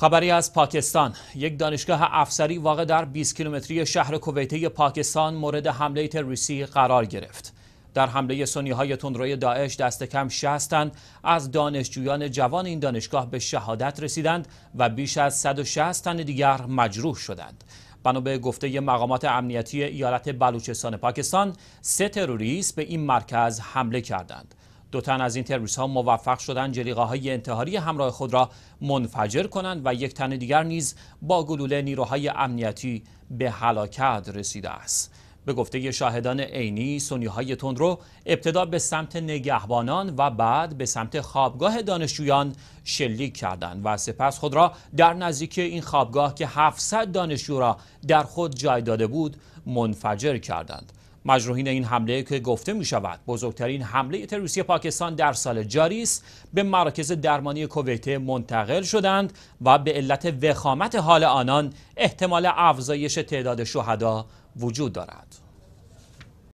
خبری از پاکستان یک دانشگاه افسری واقع در 20 کیلومتری شهر کویته پاکستان مورد حمله تروریستی قرار گرفت در حمله سنی های تندروی داعش دست کم 60 تن از دانشجویان جوان این دانشگاه به شهادت رسیدند و بیش از 160 تن دیگر مجروح شدند بنا به گفته مقامات امنیتی ایالت بلوچستان پاکستان سه تروریست به این مرکز حمله کردند دو تن از این تروریست ها موفق شدند جلیقه های انتحاری همراه خود را منفجر کنند و یک تن دیگر نیز با گلوله نیروهای امنیتی به هلاکت رسیده است به گفته شاهدان عینی سونیهای تندرو ابتدا به سمت نگهبانان و بعد به سمت خوابگاه دانشجویان شلیک کردند و سپس خود را در نزدیکی این خوابگاه که 700 دانشجو را در خود جای داده بود منفجر کردند مجروحین این حمله که گفته می شود بزرگترین حمله تروریستی پاکستان در سال جاری است به مراکز درمانی کویت منتقل شدند و به علت وخامت حال آنان احتمال افزایش تعداد شهدا وجود دارد